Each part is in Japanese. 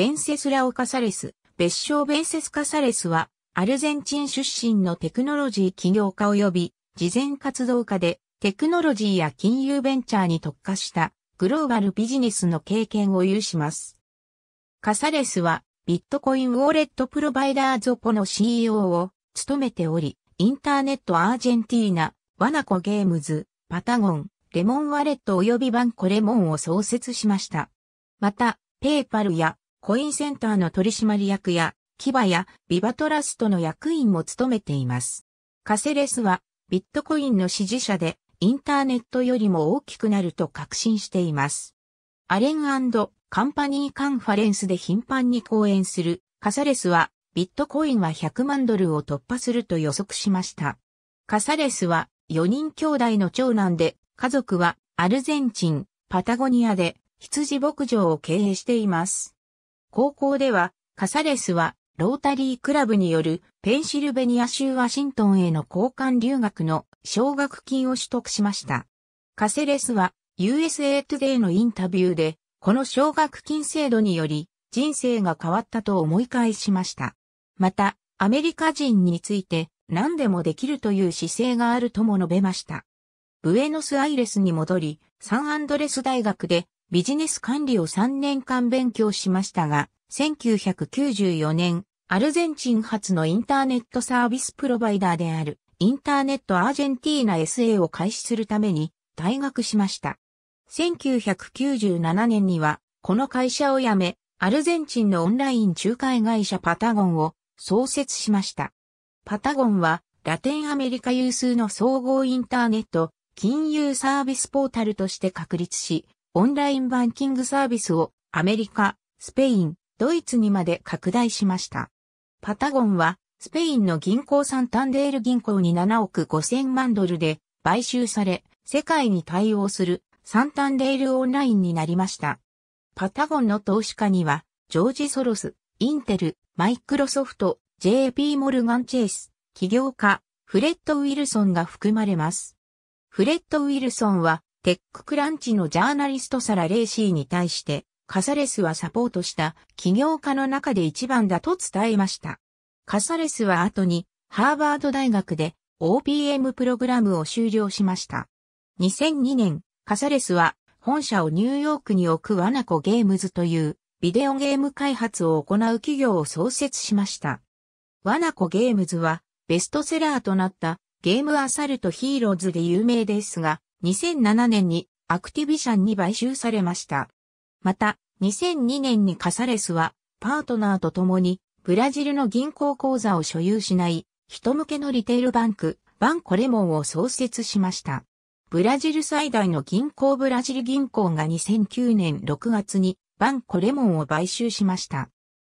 ベンセスラオ・カサレス、別称ベンセス・カサレスは、アルゼンチン出身のテクノロジー起業家及び、慈善活動家で、テクノロジーや金融ベンチャーに特化したグローバルビジネスの経験を有します。カサレスは、ビットコインウォレットプロバイダーゾポの CEO を務めており、インターネットアージェンティーナ、ワナコゲームズ、パタゴン、レモンワレット及びバンコレモンを創設しました。また、ペイパルやコインセンターの取締役や、キバやビバトラストの役員も務めています。カセレスは、ビットコインの支持者で、インターネットよりも大きくなると確信しています。アレンカンパニーカンファレンスで頻繁に講演するカサレスはビットコインは100万ドルを突破すると予測しました。カサレスは4人兄弟の長男で家族はアルゼンチン、パタゴニアで羊牧場を経営しています。高校では、カサレスは、ロータリークラブによるペンシルベニア州ワシントンへの交換留学の奨学金を取得しました。カセレスは USA Today のインタビューで、この奨学金制度により人生が変わったと思い返しました。また、アメリカ人について何でもできるという姿勢があるとも述べました。ブエノスアイレスに戻り、サンアンドレス大学でビジネス管理を3年間勉強しましたが、1994年、アルゼンチン発のインターネットサービスプロバイダーである、インターネットアージェンティーナ SA を開始するために退学しました。1997年には、この会社を辞め、アルゼンチンのオンライン仲介会社パタゴンを創設しました。パタゴンは、ラテンアメリカ有数の総合インターネット、金融サービスポータルとして確立し、オンラインバンキングサービスをアメリカ、スペイン、ドイツにまで拡大しました。パタゴンは、スペインの銀行サンタンデール銀行に7億5000万ドルで買収され、世界に対応するサンタンデールオンラインになりました。パタゴンの投資家には、ジョージ・ソロス、インテル、マイクロソフト、JP モルガン・チェイス、起業家、フレッド・ウィルソンが含まれます。フレッド・ウィルソンは、テッククランチのジャーナリストサラ・レイシーに対して、カサレスはサポートした起業家の中で一番だと伝えました。カサレスは後にハーバード大学で OPM プログラムを修了しました。2002年、カサレスは本社をニューヨークに置くワナコゲームズというビデオゲーム開発を行う企業を創設しました。ワナコゲームズはベストセラーとなったゲームアサルトヒーローズで有名ですが、2007年にアクティビシャンに買収されました。また、2002年にカサレスは、パートナーと共に、ブラジルの銀行口座を所有しない、人向けのリテールバンク、バンコレモンを創設しました。ブラジル最大の銀行ブラジル銀行が2009年6月に、バンコレモンを買収しました。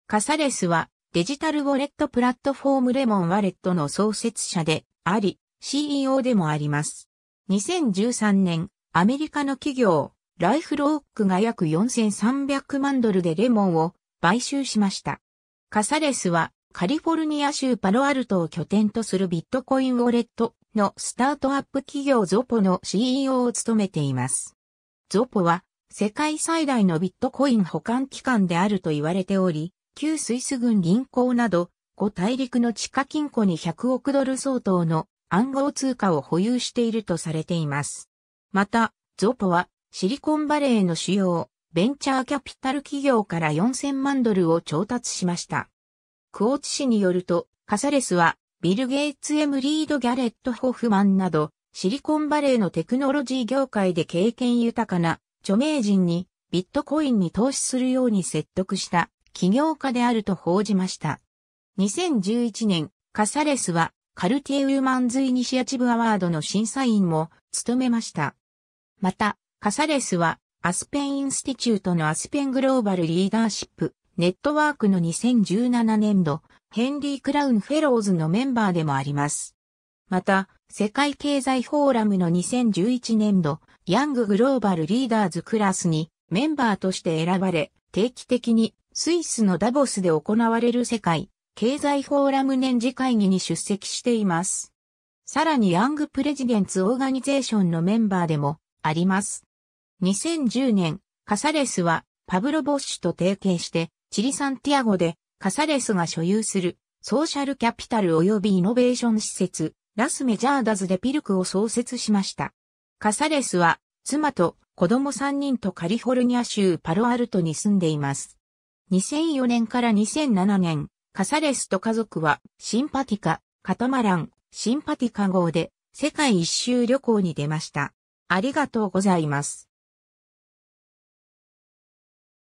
カサレスは、デジタルウォレットプラットフォームレモンワレットの創設者であり、CEO でもあります。2013年、アメリカの企業、ライフロークが約4300万ドルでレモンを買収しました。カサレスはカリフォルニア州パロアルトを拠点とするビットコインウォレットのスタートアップ企業ゾポの CEO を務めています。ゾポは世界最大のビットコイン保管機関であると言われており、旧スイス軍銀行など5大陸の地下金庫に100億ドル相当の暗号通貨を保有しているとされています。また、ゾポはシリコンバレーの主要ベンチャーキャピタル企業から4000万ドルを調達しました。クオーツ氏によると、カサレスはビル・ゲイツ・エム・リード・ギャレット・ホフマンなど、シリコンバレーのテクノロジー業界で経験豊かな著名人にビットコインに投資するように説得した起業家であると報じました。2011年、カサレスはカルティエ・ウーマンズ・イニシアチブ・アワードの審査員も務めました。また、カサレスは、アスペン・インスティチュートのアスペン・グローバル・リーダーシップ、ネットワークの2017年度、ヘンリー・クラウン・フェローズのメンバーでもあります。また、世界経済フォーラムの2011年度、ヤング・グローバル・リーダーズクラスにメンバーとして選ばれ、定期的にスイスのダボスで行われる世界経済フォーラム年次会議に出席しています。さらにヤングプレジデンツオーガニゼーションのメンバーでもあります。2010年、カサレスはパブロ・ボッシュと提携して、チリ・サンティアゴでカサレスが所有するソーシャルキャピタル及びイノベーション施設、ラスメジャーダズでピルクを創設しました。カサレスは妻と子供3人とカリフォルニア州パロアルトに住んでいます。2004年から2007年、カサレスと家族は、シンパティカ、カタマラン、シンパティカ号で、世界一周旅行に出ました。ありがとうございます。